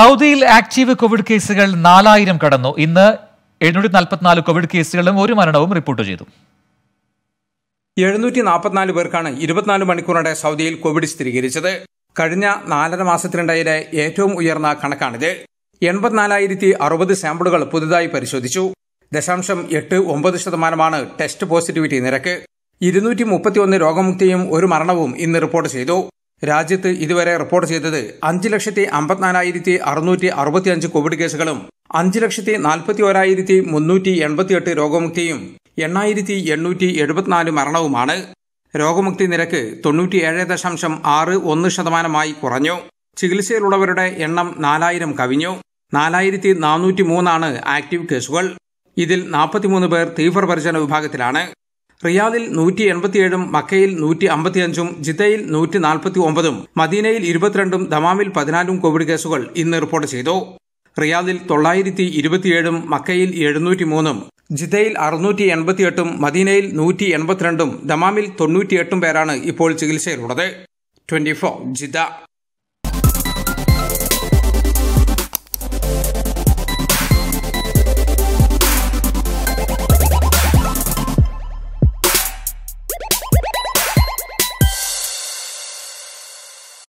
സൗദിയിൽ active Covid കേസുകൾ നാലായിരം കടന്നു ഇന്ന് എഴുന്നൂറ്റി നാൽപ്പത്തിനാല് കോവിഡ് കേസുകളും ഒരു മരണവും റിപ്പോർട്ട് ചെയ്തു എഴുന്നൂറ്റി നാൽപ്പത്തിനാല് പേർക്കാണ് ഇരുപത്തിനാല് മണിക്കൂറിടെ സൗദിയിൽ കോവിഡ് സ്ഥിരീകരിച്ചത് കഴിഞ്ഞ നാലര മാസത്തിനിടയിലെ ഏറ്റവും ഉയർന്ന കണക്കാണിത് എൺപത്തിനാലായിരത്തി അറുപത് സാമ്പിളുകൾ പുതുതായി പരിശോധിച്ചു ദശാംശം എട്ട് ഒമ്പത് ശതമാനമാണ് ടെസ്റ്റ് പോസിറ്റിവിറ്റി നിരക്ക് ഇരുന്നൂറ്റി മുപ്പത്തിയൊന്ന് രോഗമുക്തിയും ഒരു മരണവും ഇന്ന് റിപ്പോർട്ട് ചെയ്തു രാജ്യത്ത് ഇതുവരെ റിപ്പോർട്ട് ചെയ്തത് അഞ്ച് ലക്ഷത്തി അമ്പത്തിനാലായിരത്തി അറുന്നൂറ്റി അറുപത്തിയഞ്ച് കോവിഡ് കേസുകളും അഞ്ച് ലക്ഷത്തി നാൽപ്പത്തി ഒരായിരത്തി മുന്നൂറ്റി എൺപത്തിയെട്ട് രോഗമുക്തിയും എണ്ണായിരത്തി എണ്ണൂറ്റി എഴുപത്തിനാല് മരണവുമാണ് രോഗമുക്തി നിരക്ക് തൊണ്ണൂറ്റിയേഴ് ദശാംശം ആറ് ഒന്ന് ശതമാനമായി കുറഞ്ഞു ചികിത്സയിലുള്ളവരുടെ എണ്ണം നാലായിരം കവിഞ്ഞു നാലായിരത്തി നാനൂറ്റി മൂന്നാണ് ആക്റ്റീവ് കേസുകൾ ഇതിൽ നാൽപ്പത്തിമൂന്ന് പേർ തീവ്രപരിചരണ വിഭാഗത്തിലാണ് റിയാദിൽ നൂറ്റി എൺപത്തിയേഴും മക്കയിൽ നൂറ്റി അമ്പത്തിയഞ്ചും ജിദ്ദയിൽ നൂറ്റി നാൽപ്പത്തി ഒമ്പതും മദീനയിൽ ഇരുപത്തിരണ്ടും ദമാമിൽ പതിനാലും കോവിഡ് കേസുകൾ ഇന്ന് റിപ്പോർട്ട് ചെയ്തു റിയാദിൽ തൊള്ളായിരത്തി ഇരുപത്തിയേഴും മക്കയിൽ എഴുന്നൂറ്റി മൂന്നും ജിദ്ദയിൽ അറുന്നൂറ്റി എൺപത്തിയെട്ടും മദീനയിൽ നൂറ്റി എൺപത്തിരണ്ടും ദമാമിൽ തൊണ്ണൂറ്റിയെട്ടും പേരാണ് ഇപ്പോൾ ചികിത്സയിലുള്ളത് ട്വന്റി ഫോർ ജിദ്ദ